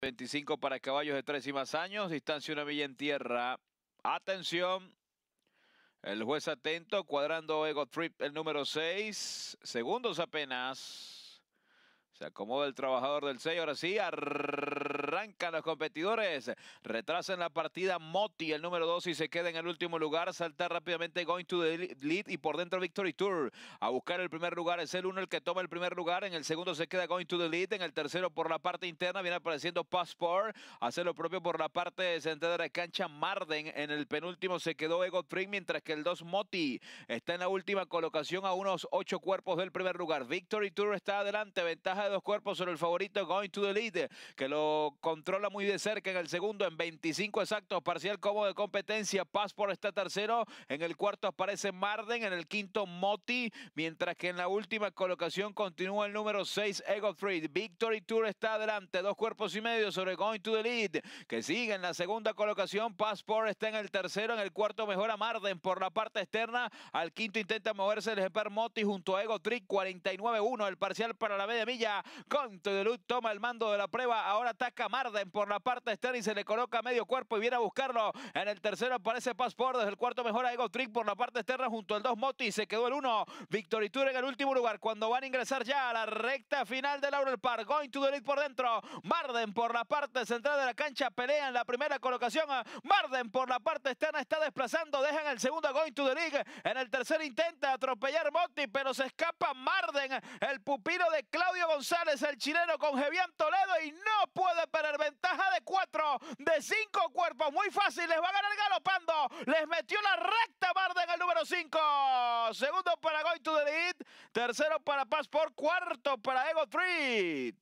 25 para caballos de 3 y más años, distancia una milla en tierra. Atención, el juez atento, cuadrando Ego Trip el número 6, segundos apenas. Se acomoda el trabajador del 6. Ahora sí, arrancan los competidores. Retrasan la partida Moti, el número 2, y se queda en el último lugar. Salta rápidamente Going to the Lead y por dentro Victory Tour. A buscar el primer lugar es el uno el que toma el primer lugar. En el segundo se queda Going to the Lead. En el tercero por la parte interna viene apareciendo Passport. Hace lo propio por la parte central de la cancha Marden. En el penúltimo se quedó Ego Free, mientras que el 2 Moti está en la última colocación a unos 8 cuerpos del primer lugar. Victory Tour está adelante. Ventaja dos cuerpos sobre el favorito Going to the Lead, que lo controla muy de cerca en el segundo en 25 exactos, parcial como de competencia, Passport está tercero, en el cuarto aparece Marden, en el quinto Moti, mientras que en la última colocación continúa el número 6 Ego Freed. Victory Tour está adelante, dos cuerpos y medio sobre Going to the Lead, que sigue en la segunda colocación, Passport está en el tercero, en el cuarto mejora Marden por la parte externa, al quinto intenta moverse el Jeper Moti junto a Ego Trick 49-1, el parcial para la media milla. To de League toma el mando de la prueba. Ahora ataca Marden por la parte externa y se le coloca medio cuerpo y viene a buscarlo. En el tercero aparece Passport. Desde el cuarto mejora Ego Trick por la parte externa junto al 2 Motti, Se quedó el 1. Victor Tour en el último lugar. Cuando van a ingresar ya a la recta final de Laurel Park. Going to the lead por dentro. Marden por la parte central de la cancha. Pelea en la primera colocación. Marden por la parte externa está desplazando. Dejan el segundo Going to the League. En el tercero intenta atropellar Motti pero se escapa Marden. El pupilo de Claudio González. Sale el chileno, con Jevian Toledo y no puede perder ventaja de cuatro, de cinco cuerpos. Muy fácil, les va a ganar galopando. Les metió la recta barda en el número cinco. Segundo para Goy to the lead. Tercero para Passport. Cuarto para Ego Treat.